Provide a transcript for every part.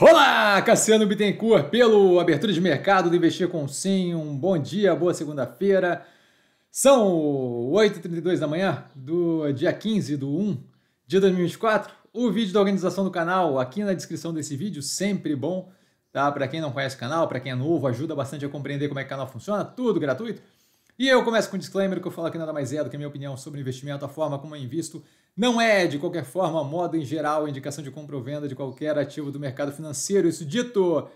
Olá, Cassiano Bittencourt, pelo Abertura de Mercado do Investir com Sim. Um bom dia, boa segunda-feira. São 8h32 da manhã do dia 15 do 1 de 2024. O vídeo da organização do canal aqui na descrição desse vídeo, sempre bom. Tá? Para quem não conhece o canal, para quem é novo, ajuda bastante a compreender como é que o canal funciona, tudo gratuito. E eu começo com um disclaimer que eu falo que nada mais é do que a minha opinião sobre investimento, a forma como eu invisto. Não é, de qualquer forma, modo em geral, indicação de compra ou venda de qualquer ativo do mercado financeiro. Isso dito,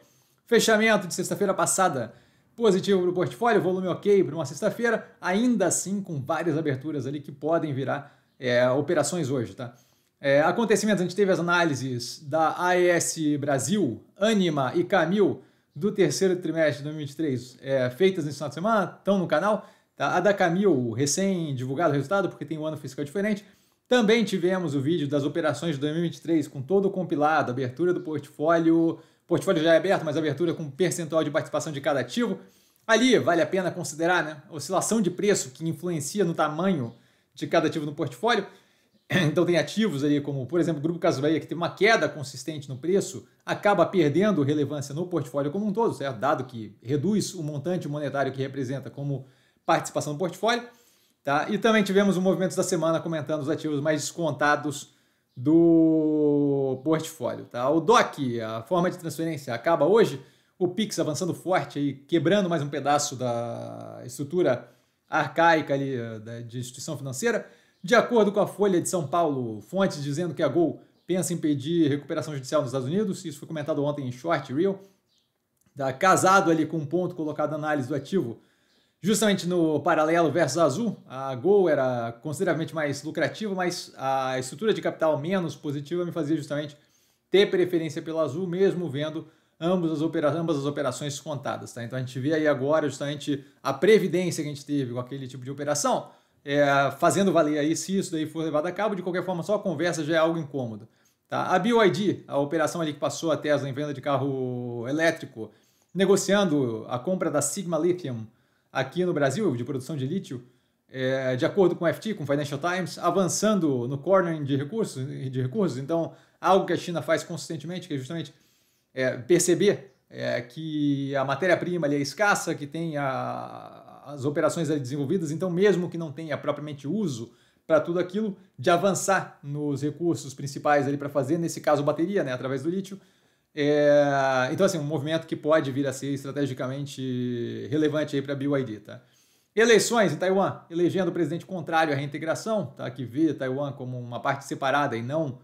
fechamento de sexta-feira passada positivo para o portfólio, volume ok para uma sexta-feira, ainda assim com várias aberturas ali que podem virar é, operações hoje, tá? É, acontecimentos, a gente teve as análises da AES Brasil, Anima e Camil do terceiro trimestre de 2023 é, feitas nesse final de semana, estão no canal. Tá? A da Camil, recém-divulgado o resultado, porque tem um ano fiscal diferente. Também tivemos o vídeo das operações de 2023 com todo o compilado, abertura do portfólio. O portfólio já é aberto, mas abertura com percentual de participação de cada ativo. Ali vale a pena considerar né, a oscilação de preço que influencia no tamanho de cada ativo no portfólio. Então tem ativos ali como, por exemplo, o Grupo Casleia, que tem uma queda consistente no preço, acaba perdendo relevância no portfólio como um todo, certo? dado que reduz o montante monetário que representa como participação no portfólio. Tá? E também tivemos o movimento da semana comentando os ativos mais descontados do portfólio. Tá? O DOC, a forma de transferência, acaba hoje. O Pix avançando forte, aí, quebrando mais um pedaço da estrutura arcaica ali, eh, da, de instituição financeira de acordo com a Folha de São Paulo, fontes dizendo que a Gol pensa em pedir recuperação judicial nos Estados Unidos, isso foi comentado ontem em short reel, tá casado ali com um ponto colocado na análise do ativo, justamente no paralelo versus azul, a Gol era consideravelmente mais lucrativa, mas a estrutura de capital menos positiva me fazia justamente ter preferência pela azul, mesmo vendo ambas as, opera ambas as operações contadas. Tá? Então a gente vê aí agora justamente a previdência que a gente teve com aquele tipo de operação é, fazendo valer aí se isso daí for levado a cabo. De qualquer forma, só a conversa já é algo incômodo. Tá? A BYD, a operação ali que passou a Tesla em venda de carro elétrico, negociando a compra da Sigma Lithium aqui no Brasil, de produção de lítio, é, de acordo com o FT, com o Financial Times, avançando no cornering de recursos, de recursos. Então, algo que a China faz consistentemente, que é justamente é, perceber é, que a matéria-prima é escassa, que tem a, as operações ali desenvolvidas, então mesmo que não tenha propriamente uso para tudo aquilo, de avançar nos recursos principais ali para fazer, nesse caso bateria, né, através do lítio. É, então assim, um movimento que pode vir a ser estrategicamente relevante aí para a BYD, tá? Eleições em Taiwan, elegendo o presidente contrário à reintegração, tá? que vê Taiwan como uma parte separada e não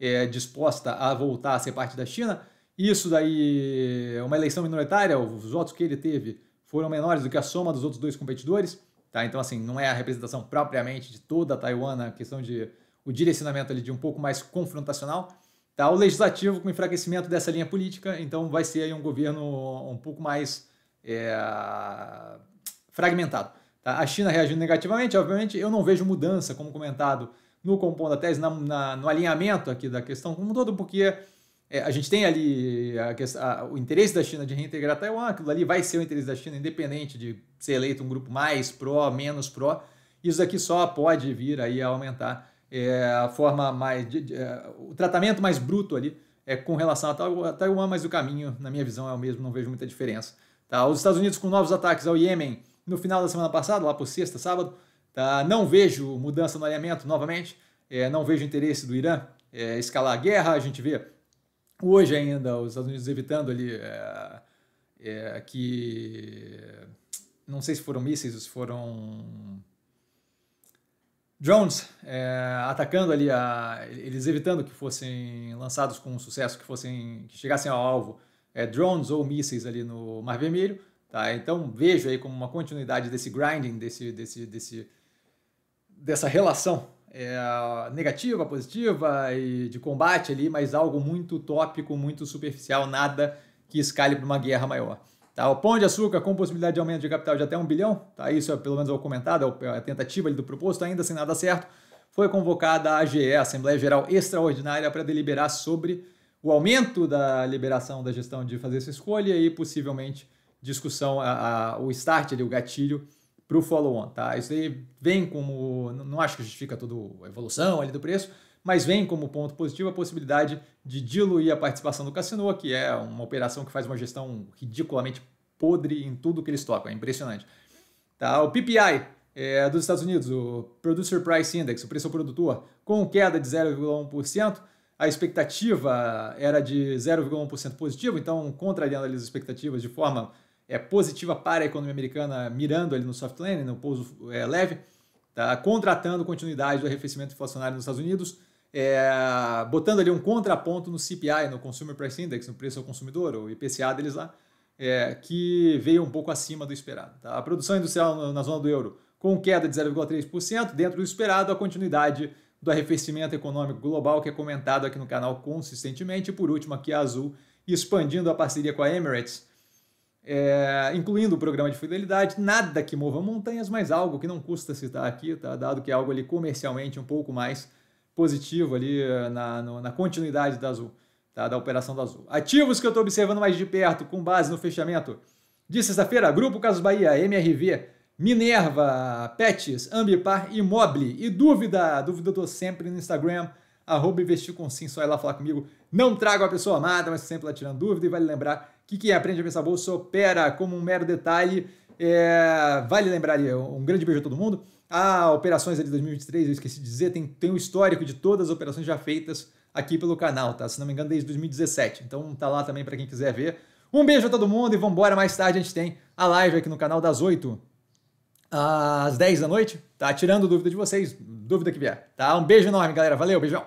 é, disposta a voltar a ser parte da China. Isso daí é uma eleição minoritária, os votos que ele teve foram menores do que a soma dos outros dois competidores, tá? Então, assim, não é a representação propriamente de toda Taiwan, a questão de o direcionamento ali de um pouco mais confrontacional, tá? O legislativo com enfraquecimento dessa linha política, então vai ser aí um governo um pouco mais é, fragmentado. Tá? A China reagindo negativamente, obviamente, eu não vejo mudança, como comentado no compondo da tese, na, na, no alinhamento aqui da questão como um todo, porque é, a gente tem ali a, a, o interesse da China de reintegrar Taiwan, aquilo ali vai ser o interesse da China, independente de ser eleito um grupo mais pró, menos pró. Isso aqui só pode vir aí a aumentar é, a forma mais. De, de, uh, o tratamento mais bruto ali é com relação a Taiwan, mas o caminho, na minha visão, é o mesmo, não vejo muita diferença. Tá? Os Estados Unidos com novos ataques ao Iêmen no final da semana passada, lá por sexta, sábado. Tá? Não vejo mudança no alinhamento novamente, é, não vejo interesse do Irã é, escalar a guerra, a gente vê hoje ainda os Estados Unidos evitando ali é, é, que não sei se foram mísseis ou se foram drones é, atacando ali a, eles evitando que fossem lançados com sucesso que fossem que chegassem ao alvo é, drones ou mísseis ali no Mar Vermelho tá então vejo aí como uma continuidade desse grinding desse desse desse dessa relação é, negativa, positiva e de combate ali, mas algo muito tópico, muito superficial, nada que escale para uma guerra maior. Tá, o pão de açúcar com possibilidade de aumento de capital de até um bilhão, tá, isso é pelo menos é o comentado, é, é a tentativa do proposto, ainda sem nada certo, foi convocada a AGE, Assembleia Geral Extraordinária, para deliberar sobre o aumento da liberação da gestão de fazer essa escolha e possivelmente discussão, a, a, o start, ali, o gatilho para o follow-on, tá? Isso aí vem como, não acho que justifica toda a evolução ali do preço, mas vem como ponto positivo a possibilidade de diluir a participação do Cassino, que é uma operação que faz uma gestão ridiculamente podre em tudo que eles tocam, é impressionante. Tá? O PPI é, dos Estados Unidos, o Producer Price Index, o preço ao produtor, com queda de 0,1%, a expectativa era de 0,1% positivo, então contrariando as expectativas de forma é, positiva para a economia americana, mirando ali no soft landing, no pouso é, leve, tá? contratando continuidade do arrefecimento inflacionário nos Estados Unidos, é, botando ali um contraponto no CPI, no Consumer Price Index, no preço ao consumidor, o IPCA deles lá, é, que veio um pouco acima do esperado. Tá? A produção industrial na zona do euro com queda de 0,3%, dentro do esperado, a continuidade do arrefecimento econômico global que é comentado aqui no canal consistentemente. E por último, aqui a Azul expandindo a parceria com a Emirates é, incluindo o programa de fidelidade, nada que mova montanhas, mas algo que não custa citar aqui, tá? dado que é algo ali comercialmente um pouco mais positivo ali eh, na, no, na continuidade da Azul, tá? da operação da Azul. Ativos que eu estou observando mais de perto, com base no fechamento de sexta-feira, Grupo Casas Bahia, MRV, Minerva, Pets, Ambipar, Imobile e dúvida, dúvida eu sempre no Instagram, arroba investir com sim, só ir lá falar comigo. Não trago a pessoa amada, mas sempre lá tirando dúvida e vale lembrar que, que é Aprende a Pensar Bolsa opera como um mero detalhe. É, vale lembrar ali, um grande beijo a todo mundo. Ah, operações de 2023, eu esqueci de dizer, tem, tem um histórico de todas as operações já feitas aqui pelo canal, tá? Se não me engano, desde 2017. Então tá lá também para quem quiser ver. Um beijo a todo mundo e vambora. Mais tarde a gente tem a live aqui no canal das 8 às 10 da noite, tá? Tirando dúvida de vocês, dúvida que vier, tá? Um beijo enorme, galera. Valeu, beijão.